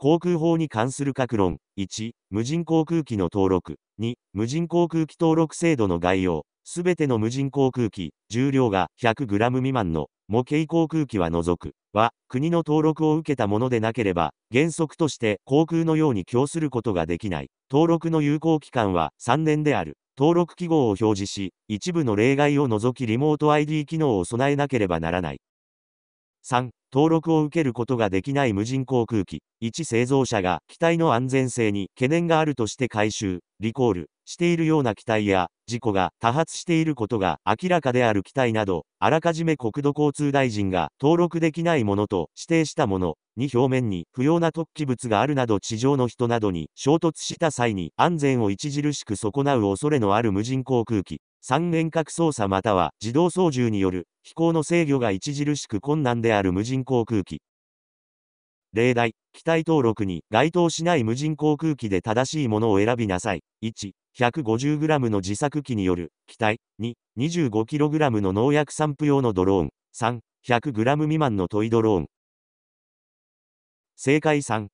航空法に関する各論。1、無人航空機の登録。2、無人航空機登録制度の概要。すべての無人航空機、重量が 100g 未満の模型航空機は除く。は、国の登録を受けたものでなければ、原則として航空のように供することができない。登録の有効期間は3年である。登録記号を表示し、一部の例外を除きリモート ID 機能を備えなければならない。3. 登録を受けることができない無人航空機、1製造者が機体の安全性に懸念があるとして回収、リコールしているような機体や、事故が多発していることが明らかである機体など、あらかじめ国土交通大臣が登録できないものと指定したものに表面に不要な突起物があるなど地上の人などに衝突した際に安全を著しく損なう恐れのある無人航空機、三遠隔操作または自動操縦による飛行の制御が著しく困難である無人航空機。例題、機体登録に該当しない無人航空機で正しいものを選びなさい。1、150g の自作機による機体。2、25kg の農薬散布用のドローン。3、100g 未満のトイドローン。正解3、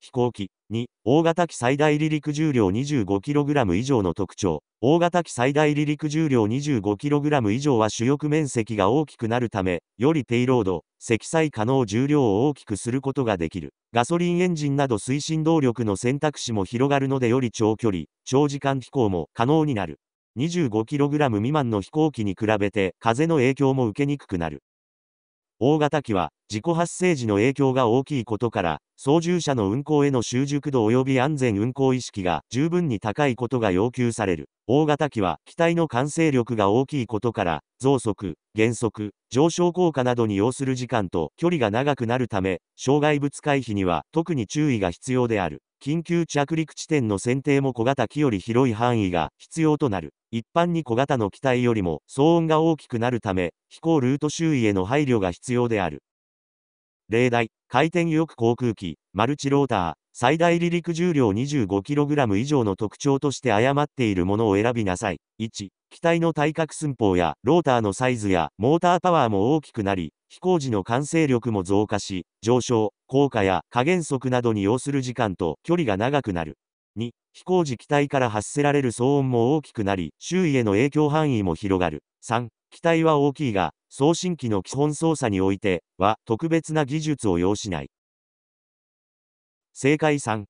飛行機。2、大型機最大離陸重量 25kg 以上の特徴。大型機最大離陸重量 25kg 以上は主翼面積が大きくなるため、よりペイロード、積載可能重量を大きくすることができる。ガソリンエンジンなど推進動力の選択肢も広がるのでより長距離、長時間飛行も可能になる。25kg 未満の飛行機に比べて風の影響も受けにくくなる。大型機は事故発生時の影響が大きいことから、操縦者の運行への習熟度及び安全運行意識が十分に高いことが要求される。大型機は機体の完成力が大きいことから、増速、減速、上昇効果などに要する時間と距離が長くなるため、障害物回避には特に注意が必要である。緊急着陸地点の選定も小型機より広い範囲が必要となる。一般に小型の機体よりも騒音が大きくなるため、飛行ルート周囲への配慮が必要である。例題、回転翼航空機、マルチローター、最大離陸重量 25kg 以上の特徴として誤っているものを選びなさい。1、機体の対角寸法やローターのサイズやモーターパワーも大きくなり、飛行時の完成力も増加し、上昇、降下や加減速などに要する時間と距離が長くなる。2、飛行時機体から発せられる騒音も大きくなり、周囲への影響範囲も広がる。3、機体は大きいが、送信機の基本操作においては特別な技術を要しない。正解3。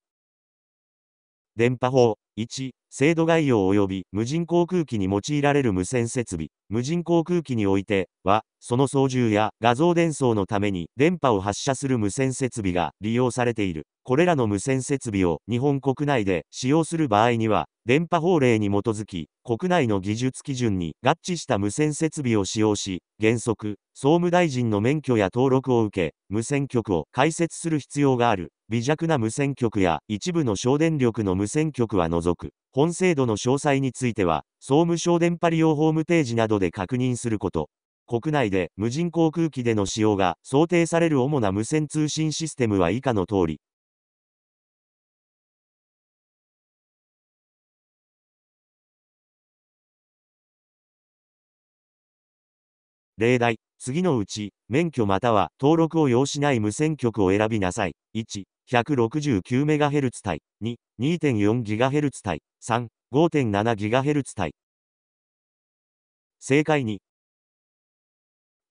電波法1、制度概要及び無人航空機に用いられる無線設備。無人航空機においては、その操縦や画像伝送のために電波を発射する無線設備が利用されている。これらの無線設備を日本国内で使用する場合には、電波法令に基づき、国内の技術基準に合致した無線設備を使用し、原則、総務大臣の免許や登録を受け、無線局を開設する必要がある。微弱な無線局や一部の省電力の無線局は除く。本制度の詳細については、総務省電波利用ホームページなどで確認すること。国内で無人航空機での使用が想定される主な無線通信システムは以下の通り。例題、次のうち、免許または登録を要しない無線局を選びなさい。1、169MHz 帯。2、2.4GHz 帯。3、5.7GHz 帯。正解に。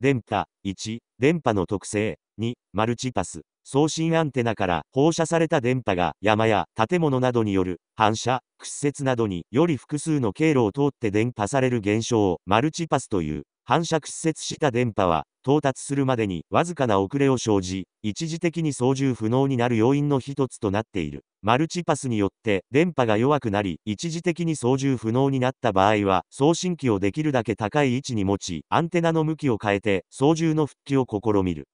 電波、1、電波の特性、2、マルチパス、送信アンテナから放射された電波が山や建物などによる反射、屈折などにより複数の経路を通って伝播される現象をマルチパスという。反射屈折した電波は、到達するまでにわずかな遅れを生じ、一時的に操縦不能になる要因の一つとなっている。マルチパスによって電波が弱くなり、一時的に操縦不能になった場合は、送信機をできるだけ高い位置に持ち、アンテナの向きを変えて、操縦の復帰を試みる。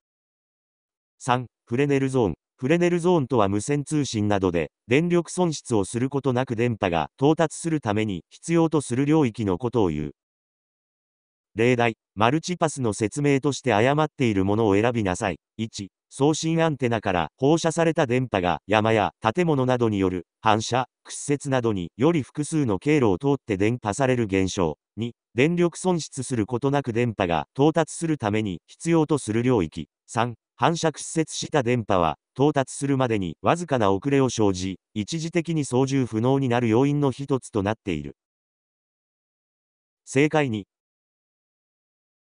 3. フレネルゾーン。フレネルゾーンとは無線通信などで、電力損失をすることなく電波が到達するために必要とする領域のことを言う。例題、マルチパスの説明として誤っているものを選びなさい。1、送信アンテナから放射された電波が山や建物などによる反射、屈折などにより複数の経路を通って伝播される現象。2、電力損失することなく電波が到達するために必要とする領域。3、反射屈折した電波は到達するまでにわずかな遅れを生じ、一時的に操縦不能になる要因の一つとなっている。正解に、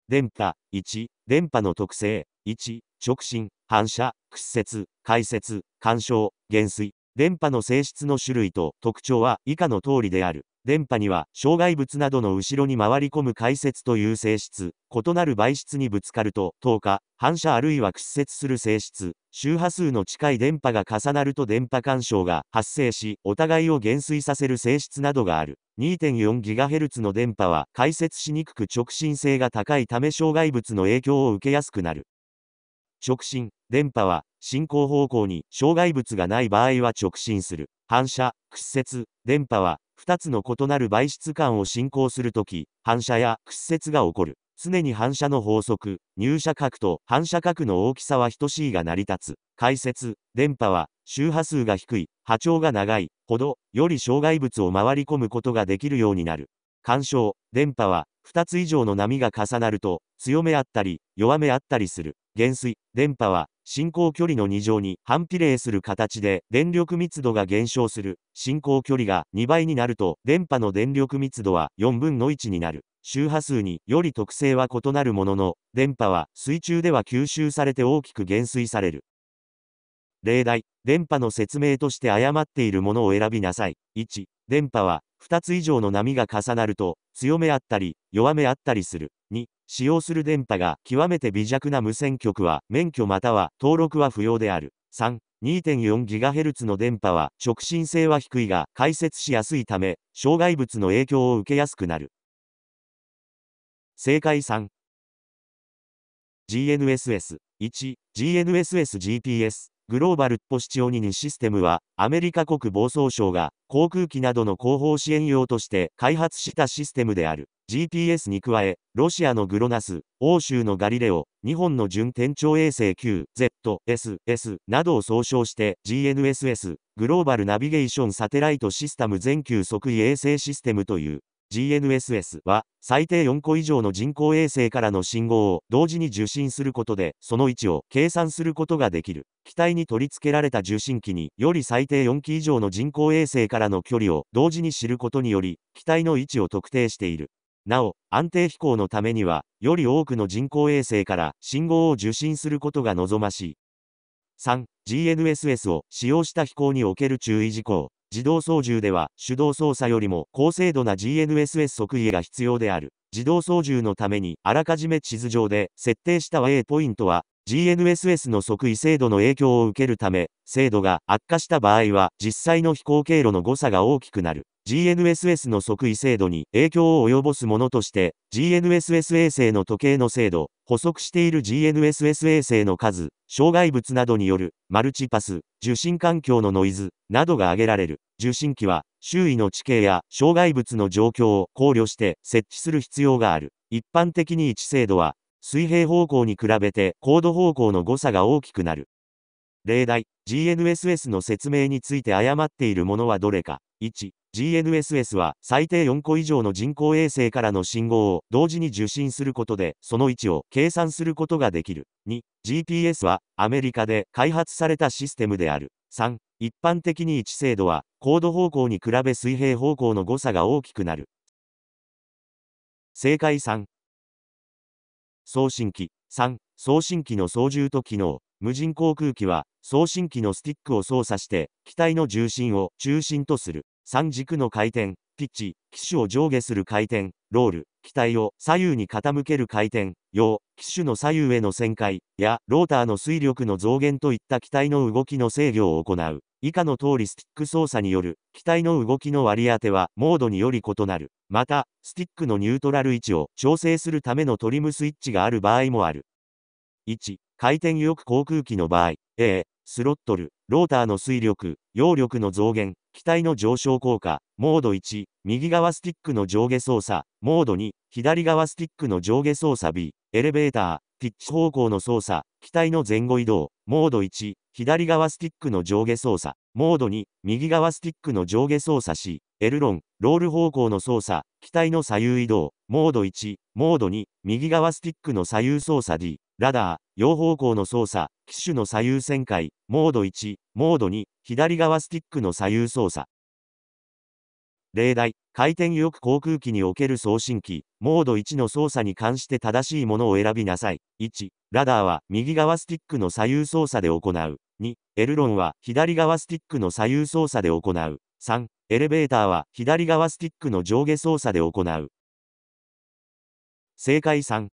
電波、1、電波の特性、1、直進、反射、屈折、解説、干渉、減衰、電波の性質の種類と特徴は以下の通りである。電波には、障害物などの後ろに回り込む解説という性質、異なる媒質にぶつかると、透過、反射あるいは屈折する性質、周波数の近い電波が重なると電波干渉が発生し、お互いを減衰させる性質などがある。2.4GHz の電波は解説しにくく直進性が高いため障害物の影響を受けやすくなる。直進、電波は、進行方向に障害物がない場合は直進する。反射、屈折、電波は、2つの異なる媒質間を進行するとき、反射や屈折が起こる。常に反射の法則、入射角と反射角の大きさは等しいが成り立つ。解説、電波は、周波数が低い、波長が長い、ほど、より障害物を回り込むことができるようになる。干渉、電波は、2つ以上の波が重なると、強めあったり、弱めあったりする。減衰、電波は、進行距離の2乗に反比例する形で電力密度が減少する。進行距離が2倍になると電波の電力密度は4分の1になる。周波数により特性は異なるものの、電波は水中では吸収されて大きく減衰される。例題、電波の説明として誤っているものを選びなさい。1、電波は2つ以上の波が重なると、強めあったり、弱めあったりする。2、使用する電波が極めて微弱な無線局は、免許または登録は不要である。3、2.4GHz の電波は直進性は低いが解説しやすいため、障害物の影響を受けやすくなる。正解3 GNSS1 GNSS GPS グローバルポシチオニニシステムは、アメリカ国防総省が、航空機などの後方支援用として開発したシステムである。GPS に加え、ロシアのグロナス、欧州のガリレオ、日本の準天頂衛星 Q、Z、S、S などを総称して GNSS、グローバルナビゲーションサテライトシステム全球即位衛星システムという GNSS は最低4個以上の人工衛星からの信号を同時に受信することでその位置を計算することができる機体に取り付けられた受信機により最低4機以上の人工衛星からの距離を同時に知ることにより機体の位置を特定しているなお安定飛行のためにはより多くの人工衛星から信号を受信することが望ましい 3GNSS を使用した飛行における注意事項自動操縦では手動操作よりも高精度な GNSS 測位が必要である。自動操縦のためにあらかじめ地図上で設定した A ポイントは GNSS の即位精度の影響を受けるため、精度が悪化した場合は実際の飛行経路の誤差が大きくなる。GNSS の即位制度に影響を及ぼすものとして、GNSS 衛星の時計の精度、補足している GNSS 衛星の数、障害物などによるマルチパス、受信環境のノイズなどが挙げられる。受信機は周囲の地形や障害物の状況を考慮して設置する必要がある。一般的に位置精度は水平方向に比べて高度方向の誤差が大きくなる。例題、GNSS の説明について誤っているものはどれか。1、GNSS は最低4個以上の人工衛星からの信号を同時に受信することでその位置を計算することができる。2、GPS はアメリカで開発されたシステムである。3、一般的に位置精度は高度方向に比べ水平方向の誤差が大きくなる。正解3、送信機。3、送信機の操縦と機能。無人航空機は送信機のスティックを操作して機体の重心を中心とする。3軸の回転、ピッチ、機種を上下する回転、ロール、機体を左右に傾ける回転、用、機種の左右への旋回、や、ローターの水力の増減といった機体の動きの制御を行う。以下の通りスティック操作による、機体の動きの割り当ては、モードにより異なる。また、スティックのニュートラル位置を調整するためのトリムスイッチがある場合もある。1、回転く航空機の場合、A、スロットル、ローターの水力、揚力の増減、機体の上昇効果、モード1、右側スティックの上下操作、モード2、左側スティックの上下操作 B、エレベーター、ピッチ方向の操作、機体の前後移動、モード1、左側スティックの上下操作、モード2、右側スティックの上下操作 C、エルロン、ロール方向の操作、機体の左右移動、モード1、モード2、右側スティックの左右操作 D、ラダー、両方向の操作、機種の左右旋回、モード1、モード2、左側スティックの左右操作。例題、回転翼航空機における送信機、モード1の操作に関して正しいものを選びなさい。1、ラダーは右側スティックの左右操作で行う。2、エルロンは左側スティックの左右操作で行う。3、エレベーターは左側スティックの上下操作で行う。正解3、